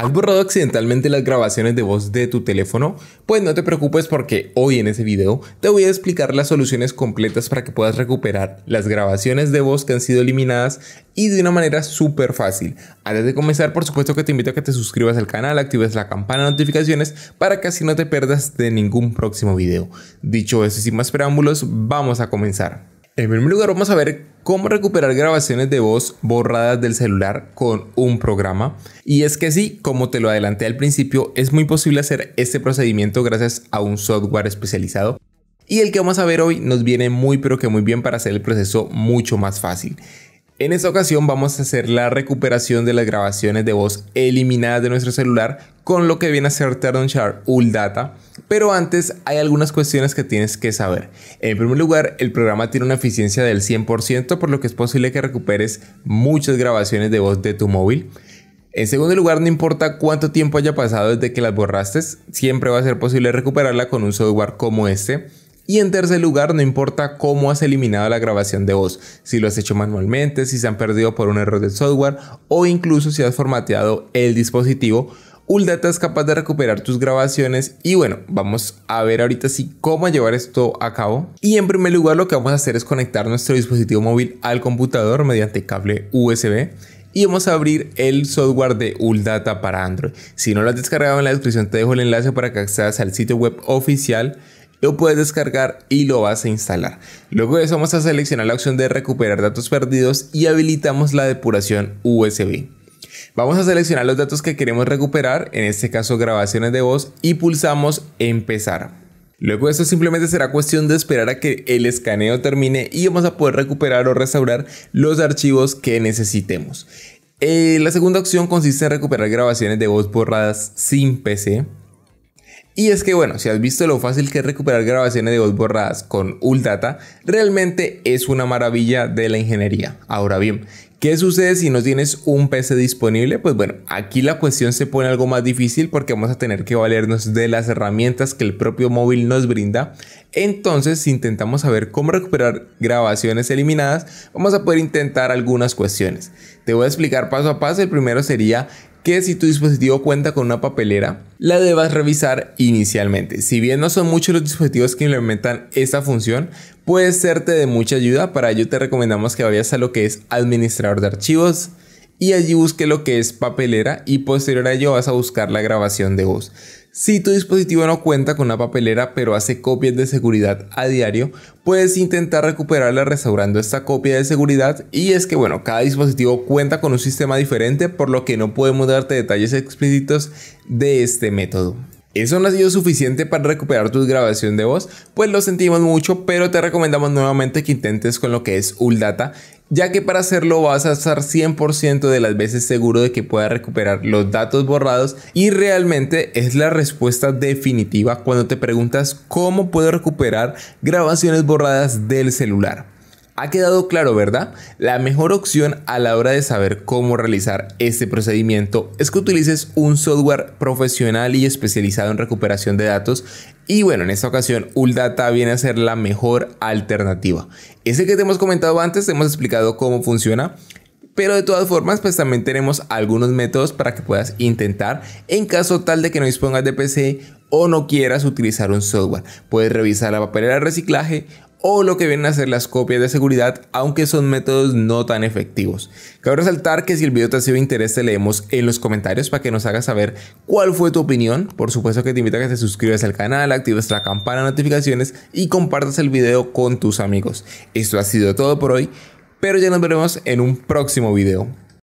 ¿Has borrado accidentalmente las grabaciones de voz de tu teléfono? Pues no te preocupes porque hoy en ese video te voy a explicar las soluciones completas para que puedas recuperar las grabaciones de voz que han sido eliminadas y de una manera súper fácil. Antes de comenzar, por supuesto que te invito a que te suscribas al canal, actives la campana de notificaciones para que así no te pierdas de ningún próximo video. Dicho eso y sin más preámbulos, vamos a comenzar. En primer lugar vamos a ver cómo recuperar grabaciones de voz borradas del celular con un programa. Y es que sí, como te lo adelanté al principio, es muy posible hacer este procedimiento gracias a un software especializado. Y el que vamos a ver hoy nos viene muy pero que muy bien para hacer el proceso mucho más fácil. En esta ocasión vamos a hacer la recuperación de las grabaciones de voz eliminadas de nuestro celular con lo que viene a ser TurnShare All Data, pero antes hay algunas cuestiones que tienes que saber. En primer lugar, el programa tiene una eficiencia del 100% por lo que es posible que recuperes muchas grabaciones de voz de tu móvil. En segundo lugar, no importa cuánto tiempo haya pasado desde que las borraste, siempre va a ser posible recuperarla con un software como este. Y en tercer lugar, no importa cómo has eliminado la grabación de voz, si lo has hecho manualmente, si se han perdido por un error del software o incluso si has formateado el dispositivo, Uldata es capaz de recuperar tus grabaciones y bueno, vamos a ver ahorita sí cómo llevar esto a cabo. Y en primer lugar lo que vamos a hacer es conectar nuestro dispositivo móvil al computador mediante cable USB y vamos a abrir el software de Uldata para Android. Si no lo has descargado en la descripción te dejo el enlace para que accedas al sitio web oficial lo puedes descargar y lo vas a instalar. Luego de eso vamos a seleccionar la opción de recuperar datos perdidos y habilitamos la depuración USB. Vamos a seleccionar los datos que queremos recuperar, en este caso grabaciones de voz, y pulsamos empezar. Luego esto simplemente será cuestión de esperar a que el escaneo termine y vamos a poder recuperar o restaurar los archivos que necesitemos. Eh, la segunda opción consiste en recuperar grabaciones de voz borradas sin PC. Y es que bueno, si has visto lo fácil que es recuperar grabaciones de voz borradas con Uldata, realmente es una maravilla de la ingeniería. Ahora bien, ¿Qué sucede si no tienes un PC disponible? Pues bueno, aquí la cuestión se pone algo más difícil porque vamos a tener que valernos de las herramientas que el propio móvil nos brinda. Entonces, si intentamos saber cómo recuperar grabaciones eliminadas, vamos a poder intentar algunas cuestiones. Te voy a explicar paso a paso. El primero sería que si tu dispositivo cuenta con una papelera, la debas revisar inicialmente. Si bien no son muchos los dispositivos que implementan esta función, puede serte de mucha ayuda. Para ello te recomendamos que vayas a lo que es administrador de archivos, y allí busque lo que es papelera y posterior a ello vas a buscar la grabación de voz. Si tu dispositivo no cuenta con una papelera pero hace copias de seguridad a diario, puedes intentar recuperarla restaurando esta copia de seguridad y es que bueno, cada dispositivo cuenta con un sistema diferente por lo que no podemos darte detalles explícitos de este método. Eso no ha sido suficiente para recuperar tu grabación de voz, pues lo sentimos mucho, pero te recomendamos nuevamente que intentes con lo que es Uldata ya que para hacerlo vas a estar 100% de las veces seguro de que pueda recuperar los datos borrados y realmente es la respuesta definitiva cuando te preguntas cómo puedo recuperar grabaciones borradas del celular. Ha quedado claro, ¿verdad? La mejor opción a la hora de saber cómo realizar este procedimiento es que utilices un software profesional y especializado en recuperación de datos. Y bueno, en esta ocasión, Uldata viene a ser la mejor alternativa. Ese que te hemos comentado antes, te hemos explicado cómo funciona. Pero de todas formas, pues también tenemos algunos métodos para que puedas intentar en caso tal de que no dispongas de PC o no quieras utilizar un software. Puedes revisar la papelera de reciclaje o lo que vienen a ser las copias de seguridad, aunque son métodos no tan efectivos. Cabe resaltar que si el video te ha sido de interés, te leemos en los comentarios para que nos hagas saber cuál fue tu opinión. Por supuesto que te invito a que te suscribas al canal, actives la campana de notificaciones y compartas el video con tus amigos. Esto ha sido todo por hoy, pero ya nos veremos en un próximo video.